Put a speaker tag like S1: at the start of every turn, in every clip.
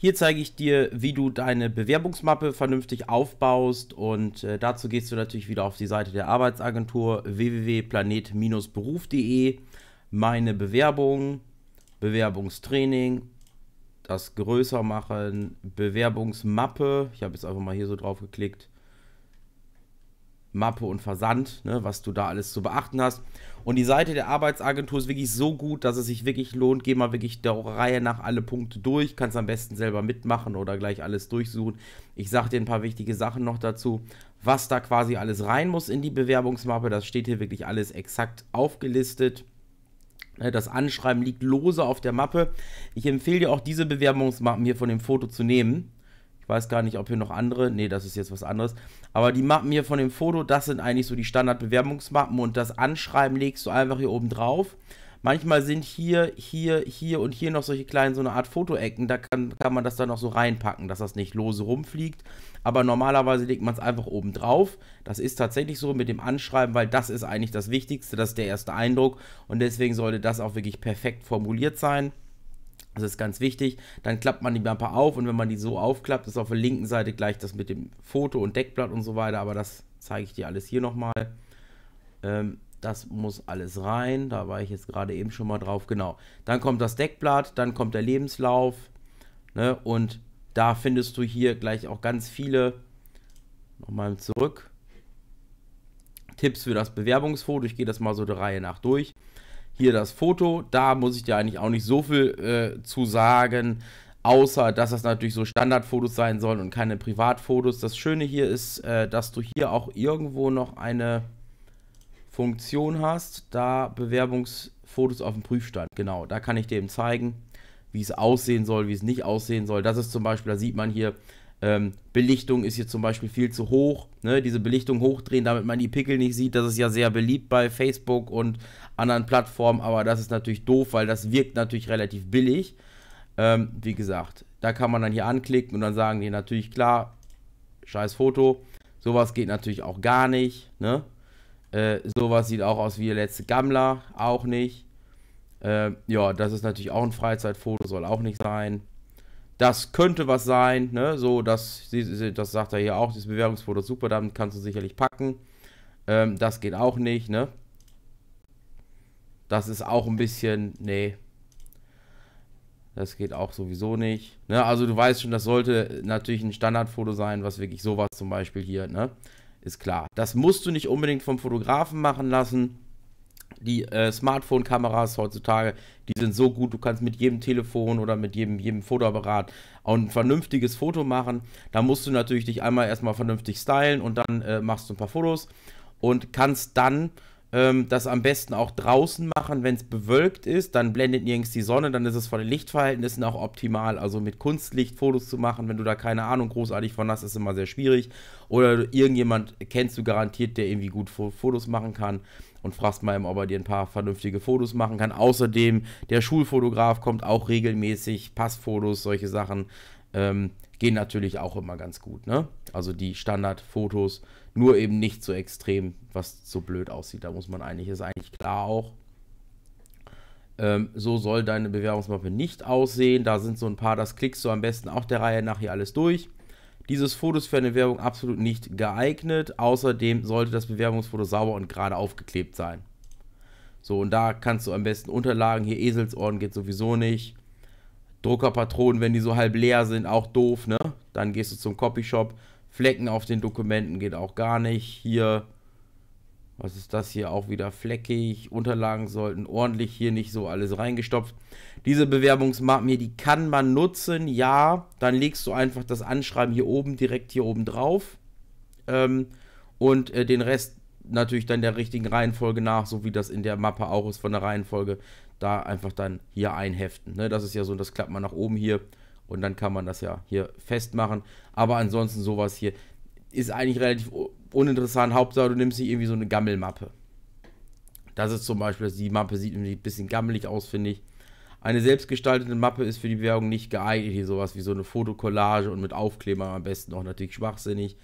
S1: Hier zeige ich dir, wie du deine Bewerbungsmappe vernünftig aufbaust und äh, dazu gehst du natürlich wieder auf die Seite der Arbeitsagentur www.planet-beruf.de, meine Bewerbung, Bewerbungstraining, das größer machen, Bewerbungsmappe, ich habe jetzt einfach mal hier so drauf geklickt, Mappe und Versand, ne, was du da alles zu beachten hast. Und die Seite der Arbeitsagentur ist wirklich so gut, dass es sich wirklich lohnt. Geh mal wirklich der Reihe nach alle Punkte durch. Kannst am besten selber mitmachen oder gleich alles durchsuchen. Ich sage dir ein paar wichtige Sachen noch dazu, was da quasi alles rein muss in die Bewerbungsmappe. Das steht hier wirklich alles exakt aufgelistet. Ne, das Anschreiben liegt lose auf der Mappe. Ich empfehle dir auch diese Bewerbungsmappen hier von dem Foto zu nehmen ich weiß gar nicht, ob hier noch andere. Nee, das ist jetzt was anderes. Aber die Mappen hier von dem Foto, das sind eigentlich so die Standardbewerbungsmappen und das Anschreiben legst du einfach hier oben drauf. Manchmal sind hier, hier, hier und hier noch solche kleinen, so eine Art Fotoecken. Da kann, kann man das dann noch so reinpacken, dass das nicht lose rumfliegt. Aber normalerweise legt man es einfach oben drauf. Das ist tatsächlich so mit dem Anschreiben, weil das ist eigentlich das Wichtigste. Das ist der erste Eindruck. Und deswegen sollte das auch wirklich perfekt formuliert sein. Das ist ganz wichtig. Dann klappt man die Lampe auf und wenn man die so aufklappt, ist auf der linken Seite gleich das mit dem Foto und Deckblatt und so weiter. Aber das zeige ich dir alles hier nochmal. Ähm, das muss alles rein. Da war ich jetzt gerade eben schon mal drauf. Genau. Dann kommt das Deckblatt, dann kommt der Lebenslauf. Ne? Und da findest du hier gleich auch ganz viele. Nochmal zurück. Tipps für das Bewerbungsfoto. Ich gehe das mal so der Reihe nach durch hier das Foto. Da muss ich dir eigentlich auch nicht so viel äh, zu sagen, außer dass das natürlich so Standardfotos sein sollen und keine Privatfotos. Das Schöne hier ist, äh, dass du hier auch irgendwo noch eine Funktion hast, da Bewerbungsfotos auf dem Prüfstand. Genau, da kann ich dir eben zeigen, wie es aussehen soll, wie es nicht aussehen soll. Das ist zum Beispiel, da sieht man hier, ähm, Belichtung ist hier zum Beispiel viel zu hoch. Ne? Diese Belichtung hochdrehen, damit man die Pickel nicht sieht, das ist ja sehr beliebt bei Facebook und anderen Plattformen, aber das ist natürlich doof, weil das wirkt natürlich relativ billig. Ähm, wie gesagt, da kann man dann hier anklicken und dann sagen die natürlich, klar, scheiß Foto. Sowas geht natürlich auch gar nicht. Ne? Äh, sowas sieht auch aus wie der letzte Gammler, auch nicht. Äh, ja, das ist natürlich auch ein Freizeitfoto, soll auch nicht sein das könnte was sein, ne? So, das, das sagt er hier auch, dieses Bewährungsfoto super, damit kannst du sicherlich packen. Ähm, das geht auch nicht, ne? Das ist auch ein bisschen, nee. Das geht auch sowieso nicht. Ne? Also du weißt schon, das sollte natürlich ein Standardfoto sein, was wirklich sowas zum Beispiel hier, ne? Ist klar. Das musst du nicht unbedingt vom Fotografen machen lassen die äh, Smartphone-Kameras heutzutage, die sind so gut, du kannst mit jedem Telefon oder mit jedem, jedem Fotoapparat auch ein vernünftiges Foto machen. Da musst du natürlich dich einmal erstmal vernünftig stylen und dann äh, machst du ein paar Fotos und kannst dann ähm, das am besten auch draußen machen, wenn es bewölkt ist, dann blendet nirgends die Sonne, dann ist es von den Lichtverhältnissen auch optimal. Also mit Kunstlicht Fotos zu machen, wenn du da keine Ahnung großartig von hast, ist immer sehr schwierig. Oder irgendjemand kennst du garantiert, der irgendwie gut Fotos machen kann und fragst mal, ob er dir ein paar vernünftige Fotos machen kann. Außerdem, der Schulfotograf kommt auch regelmäßig, Passfotos, solche Sachen ähm, gehen natürlich auch immer ganz gut. Ne? Also die Standardfotos, nur eben nicht so extrem, was so blöd aussieht. Da muss man eigentlich, ist eigentlich klar auch. Ähm, so soll deine Bewerbungsmappe nicht aussehen. Da sind so ein paar, das klickst du am besten auch der Reihe nach hier alles durch. Dieses Foto ist für eine Werbung absolut nicht geeignet. Außerdem sollte das Bewerbungsfoto sauber und gerade aufgeklebt sein. So, und da kannst du am besten Unterlagen, hier Eselsorden geht sowieso nicht. Druckerpatronen, wenn die so halb leer sind, auch doof, ne? Dann gehst du zum Copyshop. Flecken auf den Dokumenten geht auch gar nicht. Hier was ist das hier? Auch wieder fleckig. Unterlagen sollten ordentlich hier nicht so alles reingestopft. Diese Bewerbungsmappen hier, die kann man nutzen. Ja, dann legst du einfach das Anschreiben hier oben direkt hier oben drauf. Ähm, und äh, den Rest natürlich dann der richtigen Reihenfolge nach, so wie das in der Mappe auch ist von der Reihenfolge. Da einfach dann hier einheften. Ne? Das ist ja so, das klappt man nach oben hier. Und dann kann man das ja hier festmachen. Aber ansonsten sowas hier ist eigentlich relativ uninteressant. Hauptsache, du nimmst nicht irgendwie so eine Gammelmappe. Das ist zum Beispiel, die Mappe sieht irgendwie ein bisschen gammelig aus, finde ich. Eine selbstgestaltete Mappe ist für die Bewerbung nicht geeignet. Hier sowas wie so eine Fotokollage und mit Aufkleber am besten auch natürlich schwachsinnig.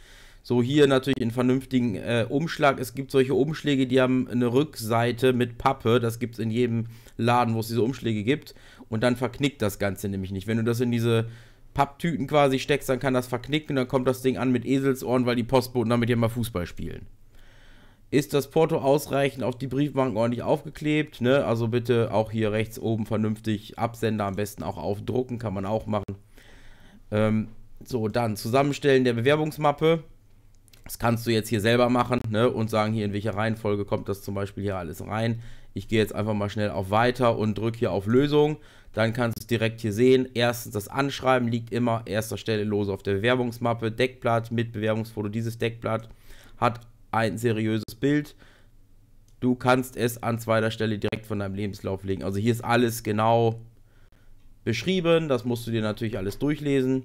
S1: So hier natürlich in vernünftigen äh, Umschlag. Es gibt solche Umschläge, die haben eine Rückseite mit Pappe. Das gibt es in jedem Laden, wo es diese Umschläge gibt. Und dann verknickt das Ganze nämlich nicht. Wenn du das in diese Papptüten quasi steckst, dann kann das verknicken, dann kommt das Ding an mit Eselsohren, weil die Postboten damit ja mal Fußball spielen. Ist das Porto ausreichend auf die Briefmarken ordentlich aufgeklebt? Ne? Also bitte auch hier rechts oben vernünftig Absender am besten auch aufdrucken, kann man auch machen. Ähm, so, dann Zusammenstellen der Bewerbungsmappe. Das kannst du jetzt hier selber machen ne? und sagen, hier in welcher Reihenfolge kommt das zum Beispiel hier alles rein ich gehe jetzt einfach mal schnell auf Weiter und drücke hier auf Lösung. Dann kannst du es direkt hier sehen. Erstens, das Anschreiben liegt immer erster Stelle lose auf der Bewerbungsmappe. Deckblatt mit Bewerbungsfoto. Dieses Deckblatt hat ein seriöses Bild. Du kannst es an zweiter Stelle direkt von deinem Lebenslauf legen. Also hier ist alles genau beschrieben. Das musst du dir natürlich alles durchlesen.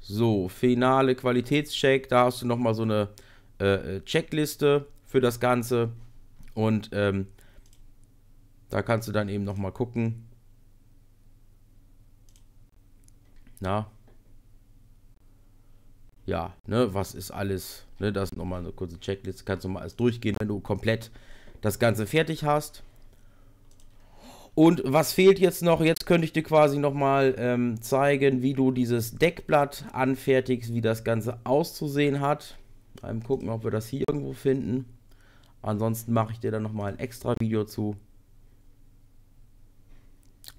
S1: So, finale Qualitätscheck. Da hast du nochmal so eine äh, äh Checkliste für das Ganze. Und ähm, da kannst du dann eben nochmal gucken. Na? Ja, ne, was ist alles? Ne, das ist nochmal eine kurze Checkliste. Kannst du mal alles durchgehen, wenn du komplett das Ganze fertig hast. Und was fehlt jetzt noch? Jetzt könnte ich dir quasi nochmal ähm, zeigen, wie du dieses Deckblatt anfertigst, wie das Ganze auszusehen hat. Mal gucken, ob wir das hier irgendwo finden. Ansonsten mache ich dir dann nochmal ein extra Video zu.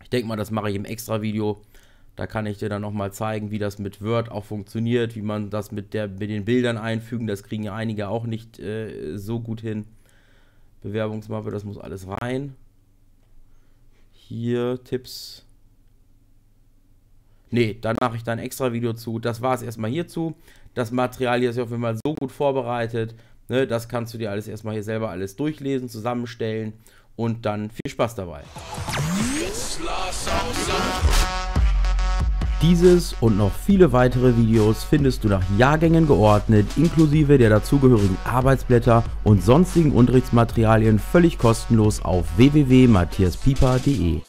S1: Ich denke mal, das mache ich im extra Video. Da kann ich dir dann nochmal zeigen, wie das mit Word auch funktioniert, wie man das mit, der, mit den Bildern einfügen. Das kriegen ja einige auch nicht äh, so gut hin. Bewerbungsmappe, das muss alles rein. Hier Tipps. Ne, dann mache ich da ein extra Video zu. Das war es erstmal hierzu. Das Material hier ist auf jeden Fall so gut vorbereitet. Ne, das kannst du dir alles erstmal hier selber alles durchlesen, zusammenstellen und dann viel Spaß dabei. Dieses und noch viele weitere Videos findest du nach Jahrgängen geordnet, inklusive der dazugehörigen Arbeitsblätter und sonstigen Unterrichtsmaterialien völlig kostenlos auf www.matthiaspieper.de.